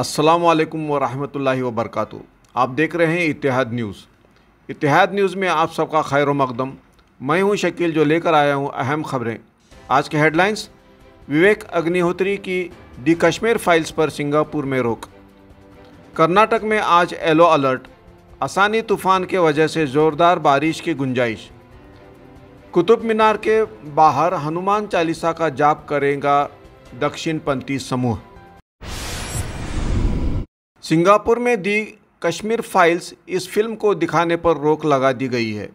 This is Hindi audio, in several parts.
अस्सलाम वालेकुम व वबरकत आप देख रहे हैं इतिहाद न्यूज़ इतिहाद न्यूज़ में आप सबका खैर मकदम मैं हूं शकील जो लेकर आया हूं अहम खबरें आज के हेडलाइंस विवेक अग्निहोत्री की दी कश्मीर फाइल्स पर सिंगापुर में रोक कर्नाटक में आज येलो अलर्ट आसानी तूफान के वजह से ज़ोरदार बारिश की गुंजाइश कुतुब मीनार के बाहर हनुमान चालीसा का जाप करेगा दक्षिणपंथी समूह सिंगापुर में दी कश्मीर फाइल्स इस फिल्म को दिखाने पर रोक लगा दी गई है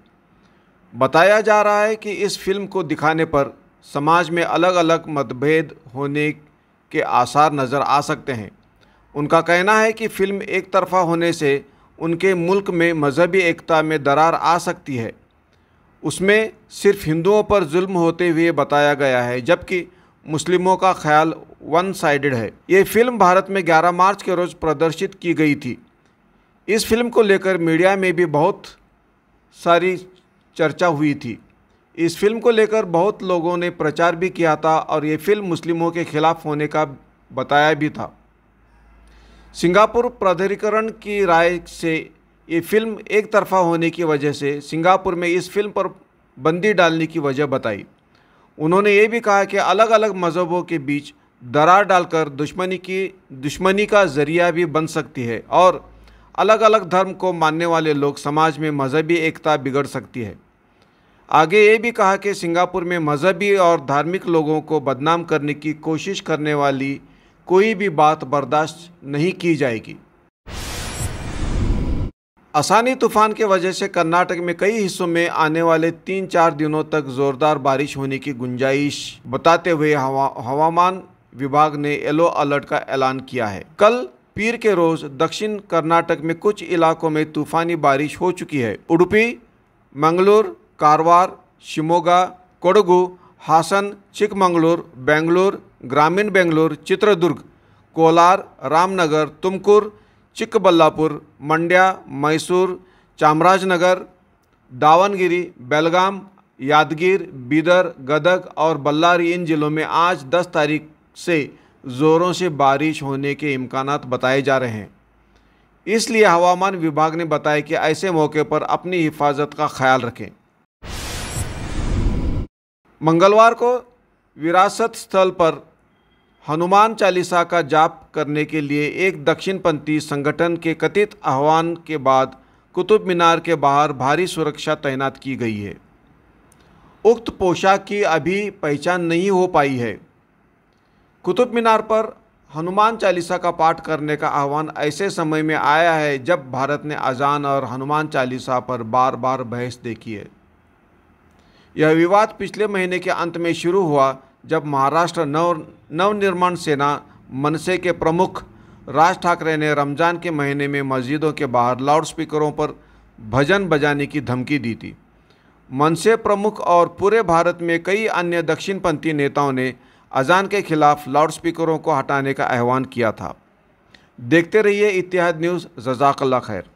बताया जा रहा है कि इस फिल्म को दिखाने पर समाज में अलग अलग मतभेद होने के आसार नज़र आ सकते हैं उनका कहना है कि फिल्म एक तरफा होने से उनके मुल्क में मजहबी एकता में दरार आ सकती है उसमें सिर्फ हिंदुओं पर जुल्म होते हुए बताया गया है जबकि मुस्लिमों का ख्याल वन साइडेड है ये फिल्म भारत में 11 मार्च के रोज़ प्रदर्शित की गई थी इस फिल्म को लेकर मीडिया में भी बहुत सारी चर्चा हुई थी इस फिल्म को लेकर बहुत लोगों ने प्रचार भी किया था और ये फिल्म मुस्लिमों के खिलाफ होने का बताया भी था सिंगापुर प्राधिकरण की राय से ये फिल्म एक तरफा होने की वजह से सिंगापुर में इस फिल्म पर बंदी डालने की वजह बताई उन्होंने ये भी कहा कि अलग अलग मज़हबों के बीच दरार डालकर दुश्मनी की दुश्मनी का जरिया भी बन सकती है और अलग अलग धर्म को मानने वाले लोग समाज में मजहबी एकता बिगड़ सकती है आगे ये भी कहा कि सिंगापुर में मजहबी और धार्मिक लोगों को बदनाम करने की कोशिश करने वाली कोई भी बात बर्दाश्त नहीं की जाएगी आसानी तूफान के वजह से कर्नाटक में कई हिस्सों में आने वाले तीन चार दिनों तक ज़ोरदार बारिश होने की गुंजाइश बताते हुए हवा हवामान विभाग ने येलो अलर्ट का ऐलान किया है कल पीर के रोज दक्षिण कर्नाटक में कुछ इलाकों में तूफानी बारिश हो चुकी है उडुपी मंगलोर कारवार शिमोगा कोडगु हासन चिकमंगलोर बेंगलोर ग्रामीण बेंगलुरु चित्रदुर्ग कोलार रामनगर तुमकुर चिकबल्लापुर मंड्या मैसूर चामराजनगर दावनगिरी बेलगाम यादगीर बीदर गदग और बल्लारी इन जिलों में आज 10 तारीख से ज़ोरों से बारिश होने के इम्कान बताए जा रहे हैं इसलिए हवामान विभाग ने बताया कि ऐसे मौके पर अपनी हिफाजत का ख्याल रखें मंगलवार को विरासत स्थल पर हनुमान चालीसा का जाप करने के लिए एक दक्षिणपंथी संगठन के कथित आह्वान के बाद कुतुब मीनार के बाहर भारी सुरक्षा तैनात की गई है उक्त पोशाक की अभी पहचान नहीं हो पाई है कुतुब मीनार पर हनुमान चालीसा का पाठ करने का आह्वान ऐसे समय में आया है जब भारत ने अजान और हनुमान चालीसा पर बार बार बहस देखी है यह विवाद पिछले महीने के अंत में शुरू हुआ जब महाराष्ट्र नव नवनिर्माण सेना मनसे के प्रमुख राज ठाकरे ने रमज़ान के महीने में मस्जिदों के बाहर लाउडस्पीकरों पर भजन बजाने की धमकी दी थी मनसे प्रमुख और पूरे भारत में कई अन्य दक्षिणपंथी नेताओं ने अजान के खिलाफ लाउड स्पीकरों को हटाने का आह्वान किया था देखते रहिए इतिहाद न्यूज़ जजाकल्ला खैर